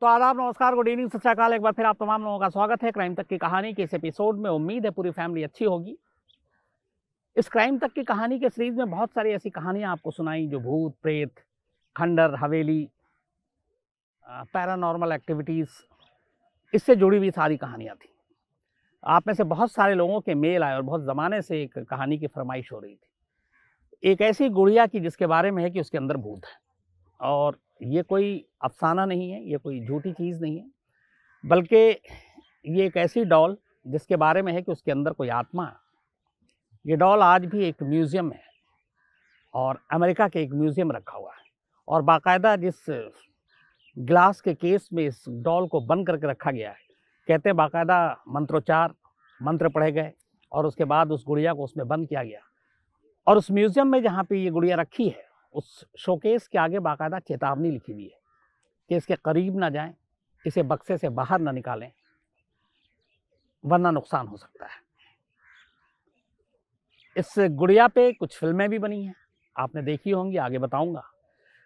तो आदाब नमस्कार गुड इवनिंग सत श्रीकाल एक बार फिर आप तमाम लोगों का स्वागत है क्राइम तक की कहानी के इस एपिसोड में उम्मीद है पूरी फैमिली अच्छी होगी इस क्राइम तक की कहानी के सीरीज में बहुत सारी ऐसी कहानियाँ आपको सुनाई जो भूत प्रेत खंडर हवेली पैरानॉर्मल एक्टिविटीज़ इससे जुड़ी हुई सारी कहानियाँ थी आप में से बहुत सारे लोगों के मेल आए और बहुत ज़माने से एक कहानी की फरमाइश हो रही थी एक ऐसी गुड़िया की जिसके बारे में है कि उसके अंदर भूत है और ये कोई अफसाना नहीं है ये कोई झूठी चीज़ नहीं है बल्कि ये एक ऐसी डॉल जिसके बारे में है कि उसके अंदर कोई आत्मा है ये डॉल आज भी एक म्यूज़ियम है और अमेरिका के एक म्यूज़ियम रखा हुआ है और बाकायदा जिस ग्लास के केस में इस डॉल को बंद करके रखा गया है कहते हैं बाकायदा मंत्रोच्चार मंत्र पढ़े गए और उसके बाद उस गुड़िया को उसमें बंद किया गया और उस म्यूज़ियम में जहाँ पे ये गुड़िया रखी है उस शोकेस के आगे बाकायदा चेतावनी लिखी हुई है कि इसके करीब ना जाएं इसे बक्से से बाहर ना निकालें वरना नुकसान हो सकता है इस गुड़िया पे कुछ फिल्में भी बनी हैं आपने देखी होंगी आगे बताऊंगा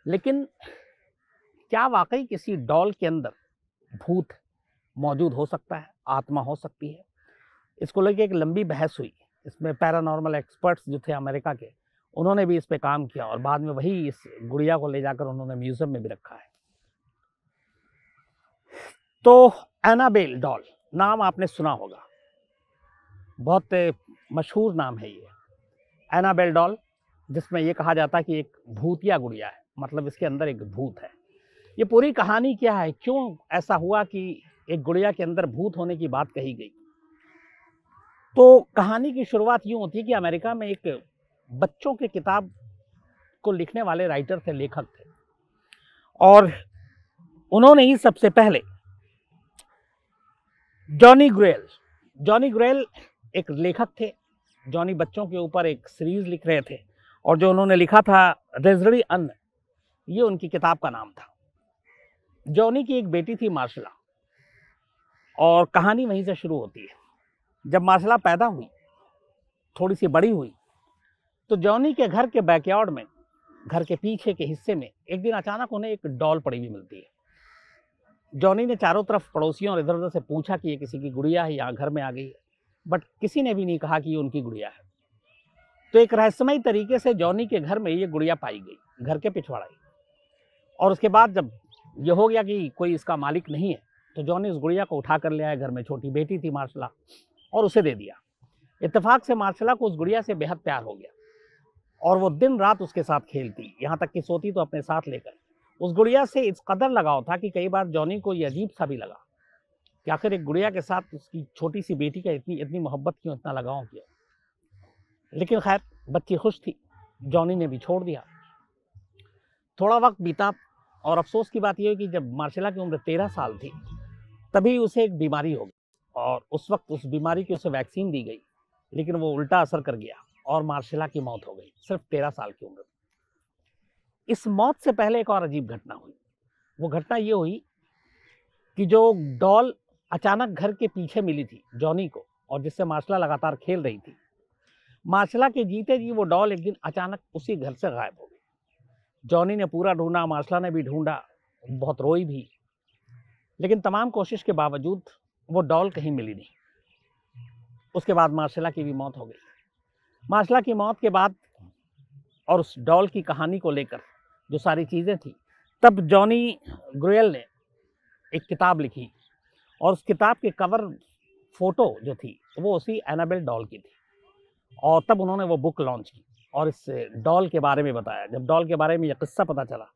लेकिन क्या वाकई किसी डॉल के अंदर भूत मौजूद हो सकता है आत्मा हो सकती है इसको लेके एक लंबी बहस हुई इसमें पैरानॉर्मल एक्सपर्ट्स जो थे अमेरिका के उन्होंने भी इस पे काम किया और बाद में वही इस गुड़िया को ले जाकर उन्होंने म्यूजियम में भी रखा है तो एनाबेल डॉल नाम आपने सुना होगा बहुत मशहूर नाम है ये एनाबेल डॉल जिसमें ये कहा जाता है कि एक भूतिया गुड़िया है मतलब इसके अंदर एक भूत है ये पूरी कहानी क्या है क्यों ऐसा हुआ कि एक गुड़िया के अंदर भूत होने की बात कही गई तो कहानी की शुरुआत यूँ होती है कि अमेरिका में एक बच्चों के किताब को लिखने वाले राइटर थे लेखक थे और उन्होंने ही सबसे पहले जॉनी ग्रेल जॉनी ग्रेल एक लेखक थे जॉनी बच्चों के ऊपर एक सीरीज लिख रहे थे और जो उन्होंने लिखा था रेजरी अन्न ये उनकी किताब का नाम था जॉनी की एक बेटी थी मार्शला और कहानी वहीं से शुरू होती है जब मार्शला पैदा हुई थोड़ी सी बड़ी हुई तो जॉनी के घर के बैकयार्ड में घर के पीछे के हिस्से में एक दिन अचानक उन्हें एक डॉल पड़ी हुई मिलती है जॉनी ने चारों तरफ पड़ोसियों और इधर उधर से पूछा कि ये किसी की गुड़िया है यहाँ घर में आ गई है बट किसी ने भी नहीं कहा कि ये उनकी गुड़िया है तो एक रहस्यमय तरीके से जॉनी के घर में ये गुड़िया पाई गई घर के पिछवाड़ाई और उसके बाद जब यह हो गया कि कोई इसका मालिक नहीं है तो जॉनी उस गुड़िया को उठा कर ले आया घर में छोटी बेटी थी मार्शला और उसे दे दिया इतफाक से मार्शला को उस गुड़िया से बेहद प्यार हो गया और वो दिन रात उसके साथ खेलती यहाँ तक कि सोती तो अपने साथ लेकर उस गुड़िया से इस कदर लगाव था कि कई बार जॉनी को ये अजीब सा भी लगा कि आखिर एक गुड़िया के साथ उसकी छोटी सी बेटी का इतनी इतनी मोहब्बत क्यों इतना लगाव किया लेकिन खैर बच्ची खुश थी जॉनी ने भी छोड़ दिया थोड़ा वक्त बीता और अफसोस की बात यह कि जब मार्शला की उम्र तेरह साल थी तभी उसे एक बीमारी हो गई और उस वक्त उस बीमारी की उसे वैक्सीन दी गई लेकिन वो उल्टा असर कर गया और मार्शिला की मौत हो गई सिर्फ तेरह साल की उम्र इस मौत से पहले एक और अजीब घटना हुई वो घटना ये हुई कि जो डॉल अचानक घर के पीछे मिली थी जॉनी को और जिससे मार्शला लगातार खेल रही थी मार्शला के जीते जी वो डॉल एक दिन अचानक उसी घर से गायब हो गई जॉनी ने पूरा ढूंढा मार्शला ने भी ढूंढा बहुत रोई भी लेकिन तमाम कोशिश के बावजूद वो डॉल कहीं मिली नहीं उसके बाद मार्शला की भी मौत हो गई माशला की मौत के बाद और उस डॉल की कहानी को लेकर जो सारी चीज़ें थी तब जॉनी ग्रोयल ने एक किताब लिखी और उस किताब के कवर फ़ोटो जो थी वो उसी एनाबेल डॉल की थी और तब उन्होंने वो बुक लॉन्च की और इस डॉल के बारे में बताया जब डॉल के बारे में यह किस्सा पता चला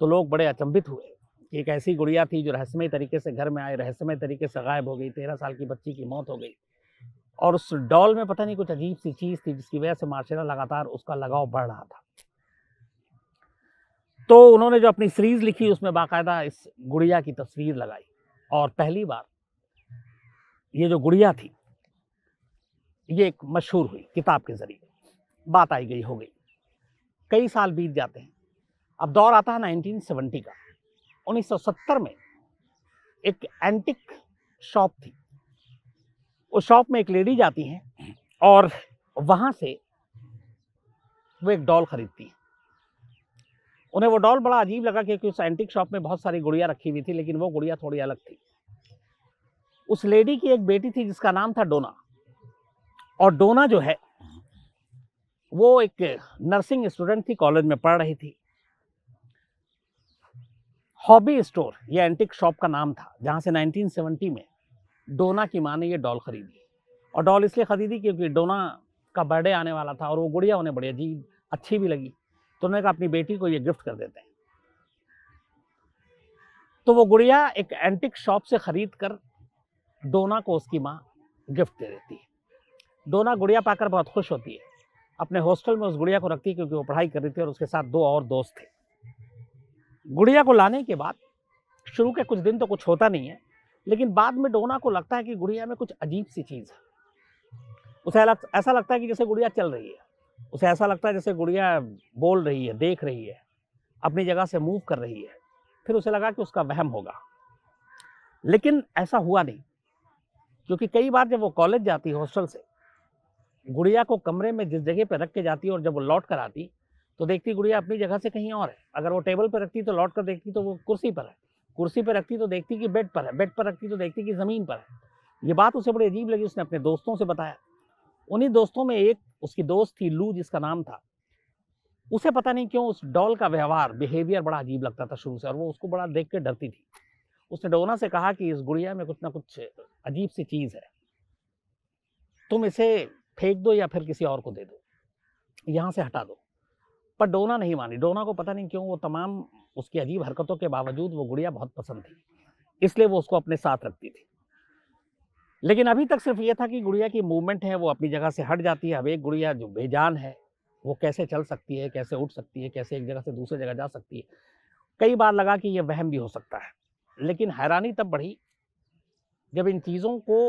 तो लोग बड़े अचंभित हुए कि एक ऐसी गुड़िया थी जो रहस्यमय तरीके से घर में आई रहस्यमय तरीके से गायब हो गई तेरह साल की बच्ची की मौत हो गई और उस डॉल में पता नहीं कुछ अजीब सी चीज़ थी जिसकी वजह से मार्शेला लगातार उसका लगाव बढ़ रहा था तो उन्होंने जो अपनी सीरीज़ लिखी उसमें बाकायदा इस गुड़िया की तस्वीर लगाई और पहली बार ये जो गुड़िया थी ये एक मशहूर हुई किताब के ज़रिए बात आई गई हो गई कई साल बीत जाते हैं अब दौर आता है 1970 का 1970 में एक एंटिक शॉप थी उस शॉप में एक लेडी जाती हैं हम्म। और वहाँ से वो एक डॉल ख़रीदती हैं उन्हें वो डॉल बड़ा अजीब लगा क्योंकि उस एंटिक शॉप में बहुत सारी गुड़िया रखी हुई थी लेकिन वो गुड़िया थोड़ी अलग थी उस लेडी की एक बेटी थी जिसका नाम था डोना और डोना जो है वो एक नर्सिंग स्टूडेंट थी कॉलेज में पढ़ रही थी हॉबी स्टोर या एंटिक शॉप का नाम था जहाँ से 1970 में डोना की माँ ने ये डॉल खरीदी और डॉल इसलिए खरीदी क्योंकि डोना का बर्थडे आने वाला था और वो गुड़िया उन्हें बड़ी अजीब अच्छी भी लगी तो उन्होंने कहा अपनी बेटी को ये गिफ्ट कर देते हैं तो वो गुड़िया एक एंटिक शॉप से ख़रीद कर डोना को उसकी माँ गिफ्ट दे देती है डोना गुड़िया पाकर बहुत खुश होती है अपने हॉस्टल में उस गुड़िया को रखती है क्योंकि वो पढ़ाई कर रही थी और उसके साथ दो और दोस्त थे गुड़िया को लाने के बाद शुरू के कुछ दिन तो कुछ होता नहीं है लेकिन बाद में डोना को लगता है कि गुड़िया में कुछ अजीब सी चीज़ है उसे ऐसा लगता है कि जैसे गुड़िया चल रही है उसे ऐसा लगता है जैसे गुड़िया बोल रही है देख रही है अपनी जगह से मूव कर रही है फिर उसे लगा कि उसका वहम होगा लेकिन ऐसा हुआ नहीं क्योंकि कई बार जब वो कॉलेज जाती है हॉस्टल से गुड़िया को कमरे में जिस जगह पर रख के जाती है और जब वो लौट कर आती तो देखती गुड़िया अपनी जगह से कहीं और है अगर वो टेबल पर रखती तो लौट कर देखती तो वो कुर्सी पर है कुर्सी पर रखती तो देखती कि बेड पर है बेड पर रखती तो देखती कि ज़मीन पर है ये बात उसे बड़ी अजीब लगी उसने अपने दोस्तों से बताया उन्हीं दोस्तों में एक उसकी दोस्त थी लू जिसका नाम था उसे पता नहीं क्यों उस डॉल का व्यवहार बिहेवियर बड़ा अजीब लगता था शुरू से और वो उसको बड़ा देख के डरती थी उसने डोना से कहा कि इस गुड़िया में कुछ ना कुछ अजीब सी चीज़ है तुम इसे फेंक दो या फिर किसी और को दे दो यहाँ से हटा दो पर डोना नहीं मानी डोना को पता नहीं क्यों वो तमाम उसकी अजीब हरकतों के बावजूद वो गुड़िया बहुत पसंद थी इसलिए वो उसको अपने साथ रखती थी लेकिन अभी तक सिर्फ ये था कि गुड़िया की मूवमेंट है वो अपनी जगह से हट जाती है अब एक गुड़िया जो बेजान है वो कैसे चल सकती है कैसे उठ सकती है कैसे एक जगह से दूसरे जगह जा सकती है कई बार लगा कि यह वहम भी हो सकता है लेकिन हैरानी तब बढ़ी जब इन चीज़ों को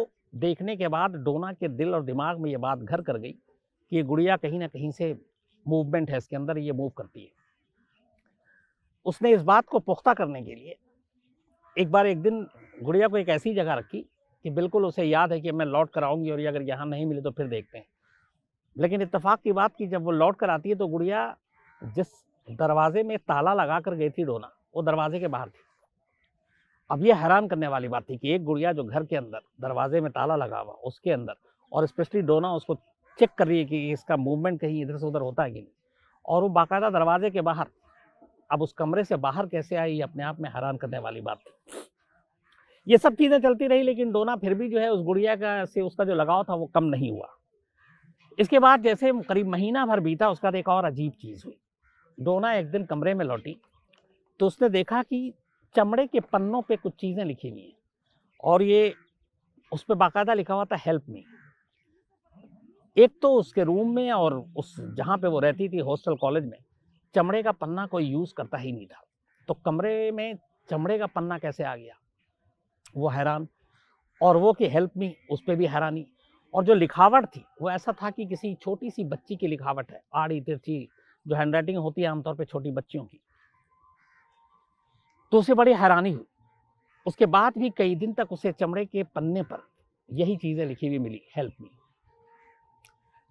देखने के बाद डोना के दिल और दिमाग में ये बात घर कर गई कि ये गुड़िया कहीं ना कहीं से मूवमेंट है इसके अंदर ये मूव करती है उसने इस बात को पुख्ता करने के लिए एक बार एक दिन गुड़िया को एक ऐसी जगह रखी कि बिल्कुल उसे याद है कि मैं लौट कर आऊँगी और ये अगर यहाँ नहीं मिले तो फिर देखते हैं लेकिन इतफाक़ की बात कि जब वो लौट कर आती है तो गुड़िया जिस दरवाजे में ताला लगा कर गई थी डोना वो दरवाजे के बाहर थी अब ये हैरान करने वाली बात थी कि एक गुड़िया जो घर के अंदर दरवाजे में ताला लगा हुआ उसके अंदर और स्पेशली डोना उसको चेक कर रही है कि इसका मूवमेंट कहीं इधर से उधर होता है कि नहीं और वो बाकायदा दरवाजे के बाहर अब उस कमरे से बाहर कैसे आई अपने आप में हैरान करने वाली बात थी ये सब चीज़ें चलती रही लेकिन डोना फिर भी जो है उस गुड़िया का से उसका जो लगाव था वो कम नहीं हुआ इसके बाद जैसे करीब महीना भर बीता उसका एक और अजीब चीज़ हुई डोना एक दिन कमरे में लौटी तो उसने देखा कि चमड़े के पन्नों पे कुछ चीज़ें लिखी हुई हैं और ये उस पर बाकायदा लिखा हुआ था हेल्प मी एक तो उसके रूम में और उस हम्म। जहाँ पे वो रहती थी हॉस्टल कॉलेज में चमड़े का पन्ना कोई यूज़ करता ही नहीं था तो कमरे में चमड़े का पन्ना कैसे आ गया वो हैरान और वो कि हेल्प मी उस पर भी हैरानी और जो लिखावट थी वो ऐसा था कि किसी छोटी सी बच्ची की लिखावट है आड़ी तिरछी जो हैंड राइटिंग होती है आमतौर पर छोटी बच्चियों की तो उसे बड़ी हैरानी हुई उसके बाद भी कई दिन तक उसे चमड़े के पन्ने पर यही चीज़ें लिखी हुई मिली हेल्प मी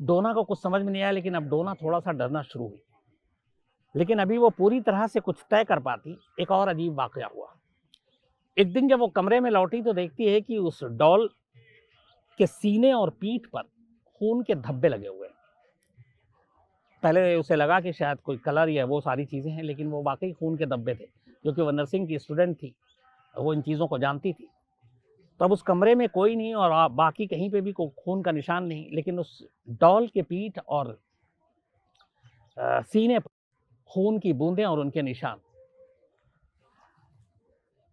डोना को कुछ समझ में नहीं आया लेकिन अब डोना थोड़ा सा डरना शुरू हुई लेकिन अभी वो पूरी तरह से कुछ तय कर पाती एक और अजीब वाक़ हुआ एक दिन जब वो कमरे में लौटी तो देखती है कि उस डॉल के सीने और पीठ पर खून के धब्बे लगे हुए हैं पहले उसे लगा कि शायद कोई कलर या वो सारी चीज़ें हैं लेकिन वो वाकई खून के धब्बे थे क्योंकि वो नर्सिंग की स्टूडेंट थी वो इन चीज़ों को जानती थी तो अब उस कमरे में कोई नहीं और बाकी कहीं पे भी को खून का निशान नहीं लेकिन उस डॉल के पीठ और आ, सीने पर खून की बूंदें और उनके निशान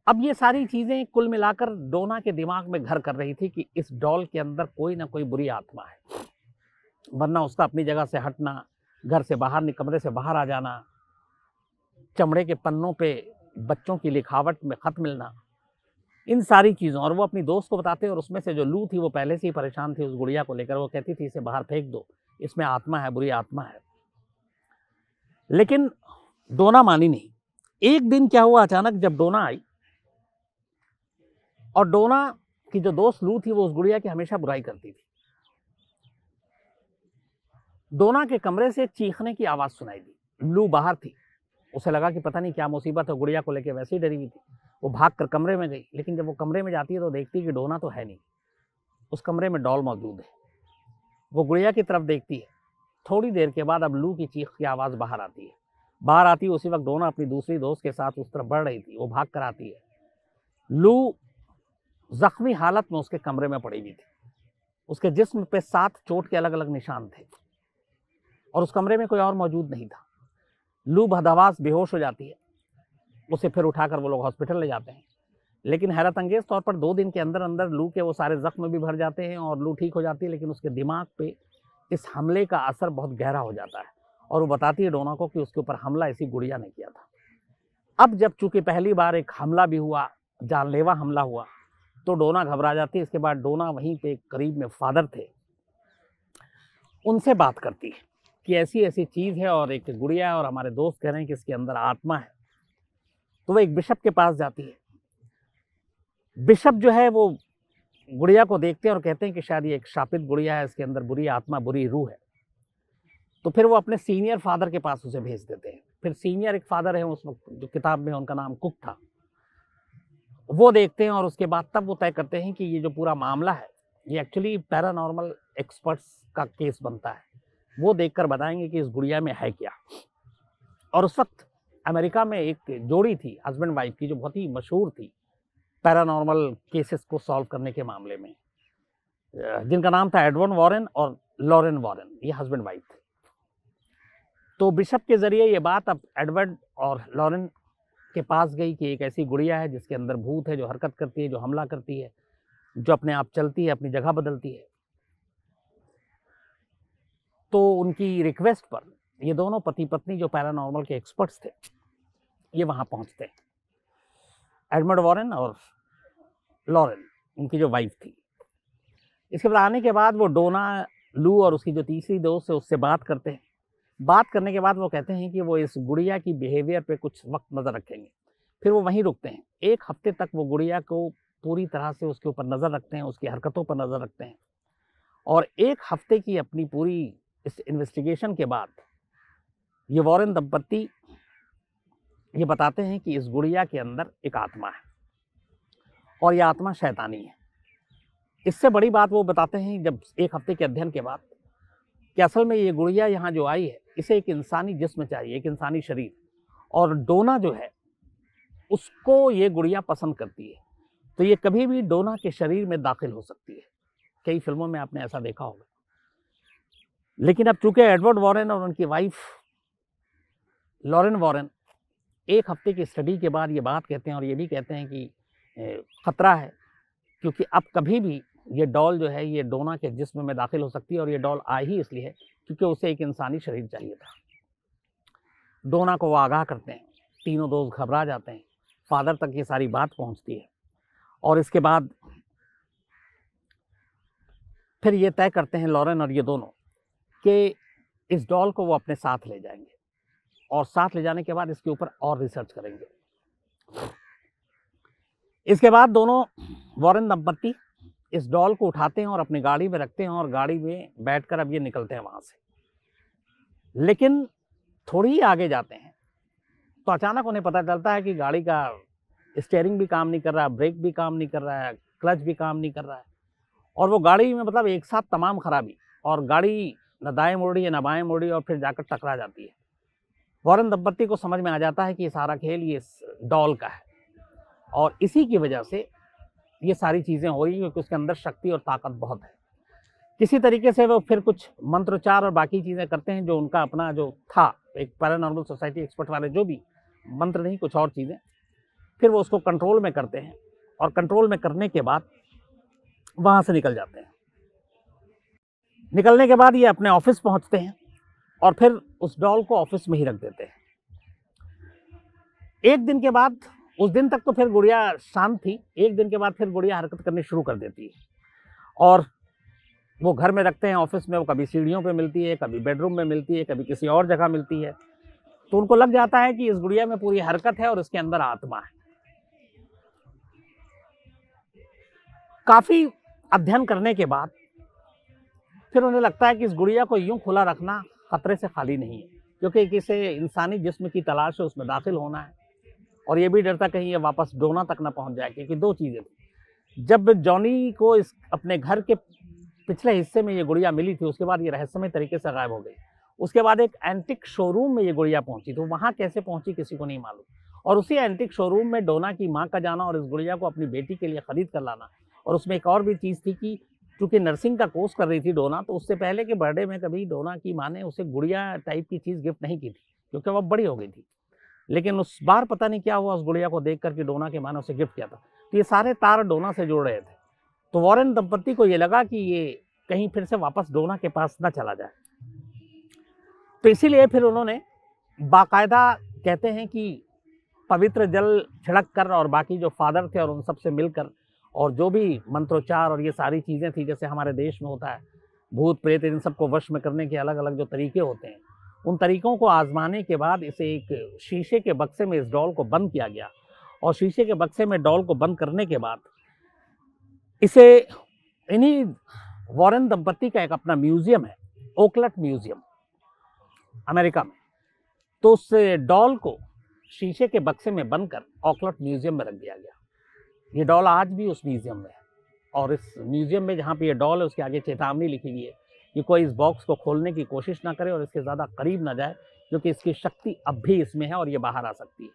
अब ये सारी चीज़ें कुल मिलाकर डोना के दिमाग में घर कर रही थी कि इस डॉल के अंदर कोई ना कोई बुरी आत्मा है वरना उसका अपनी जगह से हटना घर से बाहर कमरे से बाहर आ जाना चमड़े के पन्नों पे बच्चों की लिखावट में ख़त मिलना इन सारी चीज़ों और वो अपनी दोस्त को बताते हैं और उसमें से जो लू थी वो पहले से ही परेशान थी उस गुड़िया को लेकर वो कहती थी इसे बाहर फेंक दो इसमें आत्मा है बुरी आत्मा है लेकिन डोना मानी नहीं एक दिन क्या हुआ अचानक जब डोना आई और डोना की जो दोस्त लू थी वो उस गुड़िया की हमेशा बुराई करती थी डोना के कमरे से चीखने की आवाज़ सुनाई दी लू बाहर थी उसे लगा कि पता नहीं क्या मुसीबत है गुड़िया को लेकर वैसे ही डरी हुई थी वो भाग कर कमरे में गई लेकिन जब वो कमरे में जाती है तो देखती है कि डोना तो है नहीं उस कमरे में डॉल मौजूद है वो गुड़िया की तरफ देखती है थोड़ी देर के बाद अब लू की चीख की आवाज़ बाहर आती है बाहर आती है उसी वक्त डोना अपनी दूसरी दोस्त के साथ उस तरफ बढ़ रही थी वो भाग कर आती है लू जख्मी हालत में उसके कमरे में पड़ी हुई थी उसके जिस्म पे सात चोट के अलग अलग निशान थे और उस कमरे में कोई और मौजूद नहीं था लू भदावास बेहोश हो जाती है उसे फिर उठाकर वो लोग हॉस्पिटल ले जाते हैं लेकिन हैरत अंगेज तौर पर दो दिन के अंदर अंदर लू के वो सारे ज़ख्म भी भर जाते हैं और लू ठीक हो जाती है लेकिन उसके दिमाग पे इस हमले का असर बहुत गहरा हो जाता है और वो बताती है डोना को कि उसके ऊपर हमला इसी गुड़िया ने किया था अब जब चूंकि पहली बार एक हमला भी हुआ जानलेवा हमला हुआ तो डोना घबरा जाती है इसके बाद डोना वहीं पे करीब में फादर थे उनसे बात करती है कि ऐसी ऐसी चीज़ है और एक गुड़िया और हमारे दोस्त कह रहे हैं कि इसके अंदर आत्मा है तो वह एक बिशप के पास जाती है बिशप जो है वो गुड़िया को देखते हैं और कहते हैं कि शायद ये एक शापित गुड़िया है इसके अंदर बुरी आत्मा बुरी रूह है तो फिर वो अपने सीनियर फादर के पास उसे भेज देते हैं फिर सीनियर एक फादर है उस वक्त जो किताब में उनका नाम कुक था वो देखते हैं और उसके बाद तब वो तय करते हैं कि ये जो पूरा मामला है ये एक्चुअली पैरानॉर्मल एक्सपर्ट्स का केस बनता है वो देखकर बताएंगे कि इस गुड़िया में है क्या और उस वक्त अमेरिका में एक जोड़ी थी हस्बैंड वाइफ की जो बहुत ही मशहूर थी पैरानॉर्मल केसेस को सॉल्व करने के मामले में जिनका नाम था एडवर्न वॉरेन और लॉरेन वॉरेन ये हस्बैंड वाइफ थे तो बिशप के ज़रिए ये बात अब एडवर्ड और लॉरेन के पास गई कि एक ऐसी गुड़िया है जिसके अंदर भूत है जो हरकत करती है जो हमला करती है जो अपने आप चलती है अपनी जगह बदलती है तो उनकी रिक्वेस्ट पर ये दोनों पति पत्नी जो पैरानॉर्मल के एक्सपर्ट्स थे ये वहाँ पहुँचते हैं एडमर्ड वॉरन और लॉरेन उनकी जो वाइफ थी इसके बाद आने के बाद वो डोना लू और उसकी जो तीसरी दोस्त है उससे बात करते हैं बात करने के बाद वो कहते हैं कि वो इस गुड़िया की बिहेवियर पे कुछ वक्त नज़र रखेंगे फिर वो वहीं रुकते हैं एक हफ्ते तक वो गुड़िया को पूरी तरह से उसके ऊपर नज़र रखते हैं उसकी हरकतों पर नज़र रखते हैं और एक हफ्ते की अपनी पूरी इस इन्वेस्टिगेशन के बाद ये वॉरन दंपत्ति ये बताते हैं कि इस गुड़िया के अंदर एक आत्मा है और यह आत्मा शैतानी है इससे बड़ी बात वो बताते हैं जब एक हफ्ते के अध्ययन के बाद कि असल में ये गुड़िया यहाँ जो आई है इसे एक इंसानी जिस्म चाहिए एक इंसानी शरीर और डोना जो है उसको ये गुड़िया पसंद करती है तो ये कभी भी डोना के शरीर में दाखिल हो सकती है कई फिल्मों में आपने ऐसा देखा होगा लेकिन अब चूंकि एडवर्ड वॉरेन और उनकी वाइफ लॉरेन वॉरेन एक हफ्ते की स्टडी के बाद ये बात कहते हैं और ये भी कहते हैं कि ख़तरा है क्योंकि अब कभी भी ये डॉल जो है ये डोना के जिसम में दाखिल हो सकती है और ये डॉल आई ही इसलिए है क्योंकि उसे एक इंसानी शरीर चाहिए था डोना को वो आगाह करते हैं तीनों दोस्त घबरा जाते हैं फादर तक ये सारी बात पहुंचती है और इसके बाद फिर ये तय करते हैं लॉरेन और ये दोनों कि इस डॉल को वो अपने साथ ले जाएंगे और साथ ले जाने के बाद इसके ऊपर और रिसर्च करेंगे इसके बाद दोनों वॉरेन दंपत्ति इस डॉल को उठाते हैं और अपनी गाड़ी में रखते हैं और गाड़ी में बैठकर अब ये निकलते हैं वहाँ से लेकिन थोड़ी ही आगे जाते हैं तो अचानक उन्हें पता चलता है कि गाड़ी का स्टेयरिंग भी काम नहीं कर रहा है ब्रेक भी काम नहीं कर रहा है क्लच भी काम नहीं कर रहा है और वो गाड़ी में मतलब एक साथ तमाम खराबी और गाड़ी न दाएँ रही है न बाएँ है और फिर जाकर टकरा जाती है फौरन दंपत्ति को समझ में आ जाता है कि ये सारा खेल ये डॉल का है और इसी की वजह से ये सारी चीज़ें हो रही क्योंकि उसके अंदर शक्ति और ताकत बहुत है किसी तरीके से वो फिर कुछ मंत्रोच्चार और बाकी चीज़ें करते हैं जो उनका अपना जो था एक पैरानॉर्मल सोसाइटी एक्सपर्ट वाले जो भी मंत्र नहीं कुछ और चीज़ें फिर वो उसको कंट्रोल में करते हैं और कंट्रोल में करने के बाद वहाँ से निकल जाते हैं निकलने के बाद ये अपने ऑफिस पहुँचते हैं और फिर उस डॉल को ऑफिस में ही रख देते हैं एक दिन के बाद उस दिन तक तो फिर गुड़िया शांत थी एक दिन के बाद फिर गुड़िया हरकत करनी शुरू कर देती है और वो घर में रखते हैं ऑफिस में वो कभी सीढ़ियों पे मिलती है कभी बेडरूम में मिलती है कभी किसी और जगह मिलती है तो उनको लग जाता है कि इस गुड़िया में पूरी हरकत है और इसके अंदर आत्मा है काफ़ी अध्ययन करने के बाद फिर उन्हें लगता है कि इस गुड़िया को यूं खुला रखना ख़तरे से खाली नहीं है क्योंकि किसी इंसानी जिसम की तलाश है उसमें दाखिल होना है और ये भी डरता कहीं ये वापस डोना तक ना पहुंच जाए क्योंकि दो चीज़ें थी जब जॉनी को इस अपने घर के पिछले हिस्से में ये गुड़िया मिली थी उसके बाद ये रहस्यमय तरीके से गायब हो गई उसके बाद एक एंटिक शोरूम में ये गुड़िया पहुंची तो वहाँ कैसे पहुंची किसी को नहीं मालूम और उसी एंटिक शोरूम में डोना की माँ का जाना और इस गुड़िया को अपनी बेटी के लिए ख़रीद कर लाना और उसमें एक और भी चीज़ थी कि चूँकि नर्सिंग का कोर्स कर रही थी डोना तो उससे पहले के बर्थडे में कभी डोना की माँ ने उसे गुड़िया टाइप की चीज़ गिफ्ट नहीं की थी क्योंकि वह बड़ी हो गई थी लेकिन उस बार पता नहीं क्या हुआ उस गुड़िया को देख करके डोना के माँ ने उसे गिफ्ट किया था तो ये सारे तार डोना से जुड़ रहे थे तो वॉरन दंपत्ति को ये लगा कि ये कहीं फिर से वापस डोना के पास ना चला जाए तो इसीलिए फिर उन्होंने बाकायदा कहते हैं कि पवित्र जल छिड़क कर और बाकी जो फादर थे और उन सब से मिलकर और जो भी मंत्रोच्चार और ये सारी चीज़ें थी जैसे हमारे देश में होता है भूत प्रेत इन सबको वश में करने के अलग अलग जो तरीके होते हैं उन तरीकों को आजमाने के बाद इसे एक शीशे के बक्से में इस डॉल को बंद किया गया और शीशे के बक्से में डॉल को बंद करने के बाद इसे इन्हीं वॉरेन दंपत्ति का एक अपना म्यूज़ियम है ओकलट म्यूज़ियम अमेरिका में तो उस डॉल को शीशे के बक्से में कर ओकलट म्यूज़ियम में रख दिया गया ये डॉल आज भी उस म्यूज़ियम में है और इस म्यूज़ियम में जहाँ पे ये डॉल है उसके आगे चेतावनी लिखी हुई है कि कोई इस बॉक्स को खोलने की कोशिश ना करे और इसके ज़्यादा करीब ना जाए क्योंकि इसकी शक्ति अब भी इसमें है और ये बाहर आ सकती है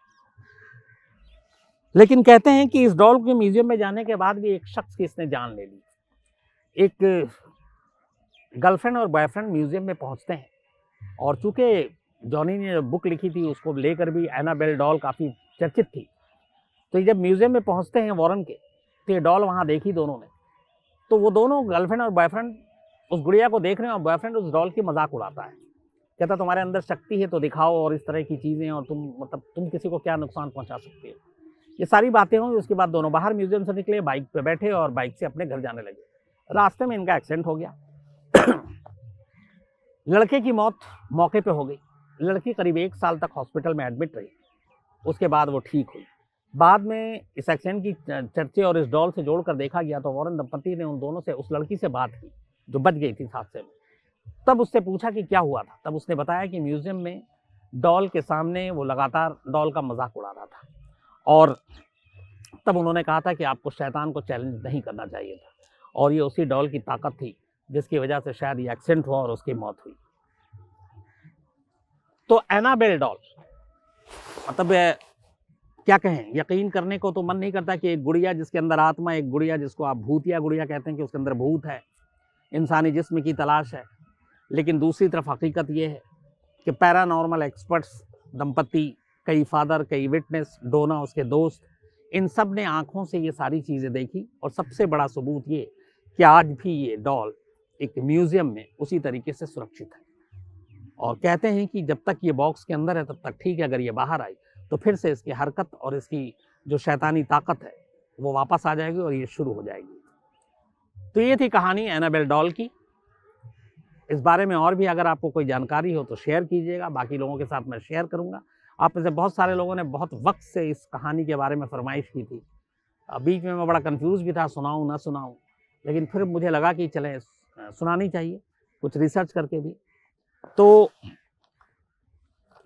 लेकिन कहते हैं कि इस डॉल के म्यूज़ियम में जाने के बाद भी एक शख्स की इसने जान ले ली एक गर्लफ्रेंड और बॉयफ्रेंड म्यूज़ियम में पहुँचते हैं और चूँकि जॉनी ने बुक लिखी थी उसको लेकर भी एनाबेल डॉल काफ़ी चर्चित थी तो जब म्यूज़ियम में पहुँचते हैं वॉरन के तो ये डॉल वहाँ देखी दोनों ने तो वो दोनों गर्लफ्रेंड और बॉयफ्रेंड उस गुड़िया को देख रहे हैं और बॉयफ्रेंड उस डॉल की मजाक उड़ाता है कहता तुम्हारे अंदर शक्ति है तो दिखाओ और इस तरह की चीज़ें और तुम मतलब तुम किसी को क्या नुकसान पहुँचा सकते हो ये सारी बातें हुई उसके बाद दोनों बाहर म्यूजियम से निकले बाइक पर बैठे और बाइक से अपने घर जाने लगे रास्ते में इनका एक्सीडेंट हो गया लड़के की मौत मौके पर हो गई लड़की करीब एक साल तक हॉस्पिटल में एडमिट रही उसके बाद वो ठीक हुई बाद में इस एक्सीडेंट की चर्चे और इस डॉल से जोड़कर देखा गया तो वॉरन दंपति ने उन दोनों से उस लड़की से बात की जो बच गई थी हादसे में तब उससे पूछा कि क्या हुआ था तब उसने बताया कि म्यूज़ियम में डॉल के सामने वो लगातार डॉल का मजाक उड़ा रहा था और तब उन्होंने कहा था कि आपको शैतान को चैलेंज नहीं करना चाहिए था और ये उसी डॉल की ताकत थी जिसकी वजह से शायद ये एक्सीडेंट हुआ और उसकी मौत हुई तो एनाबेल डॉल मतलब क्या कहें यकीन करने को तो मन नहीं करता कि एक गुड़िया जिसके अंदर आत्मा एक गुड़िया जिसको आप भूतिया गुड़िया कहते हैं कि उसके अंदर भूत है इंसानी जिस्म की तलाश है लेकिन दूसरी तरफ हकीकत यह है कि पैरानॉर्मल एक्सपर्ट्स दंपति कई फादर कई विटनेस डोना उसके दोस्त इन सब ने आँखों से ये सारी चीज़ें देखी और सबसे बड़ा सबूत ये कि आज भी ये डॉल एक म्यूज़ियम में उसी तरीके से सुरक्षित है और कहते हैं कि जब तक ये बॉक्स के अंदर है तब तक ठीक है अगर ये बाहर आई तो फिर से इसकी हरकत और इसकी जो शैतानी ताकत है वो वापस आ जाएगी और ये शुरू हो जाएगी तो ये थी कहानी एनाबेल डॉल की इस बारे में और भी अगर आपको कोई जानकारी हो तो शेयर कीजिएगा बाकी लोगों के साथ मैं शेयर करूँगा आप में से बहुत सारे लोगों ने बहुत वक्त से इस कहानी के बारे में फरमाइश की थी बीच में मैं बड़ा कंफ्यूज भी था सुनाऊँ ना सुनाऊँ लेकिन फिर मुझे लगा कि चले सुनानी चाहिए कुछ रिसर्च करके भी तो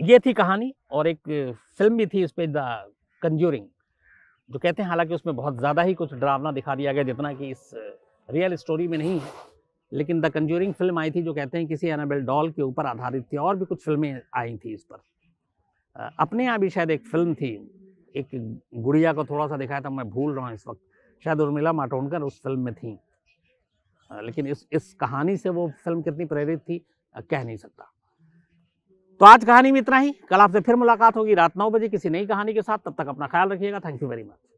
ये थी कहानी और एक फिल्म भी थी इस पर द कंज्यूरिंग जो कहते हैं हालांकि उसमें बहुत ज़्यादा ही कुछ डरावना दिखा दिया गया जितना कि इस रियल स्टोरी में नहीं है लेकिन द कंज्यूरिंग फिल्म आई थी जो कहते हैं किसी एनाबेल डॉल के ऊपर आधारित थी और भी कुछ फिल्में आई थी इस पर अपने यहाँ भी शायद एक फिल्म थी एक गुड़िया को थोड़ा सा दिखाया था मैं भूल रहा हूँ इस वक्त शायद उर्मिला माटोंडकर उस फिल्म में थी लेकिन इस इस कहानी से वो फिल्म कितनी प्रेरित थी कह नहीं सकता तो आज कहानी में इतना ही कल आपसे फिर मुलाकात होगी रात नौ बजे किसी नई कहानी के साथ तब तक अपना ख्याल रखिएगा थैंक यू वेरी मच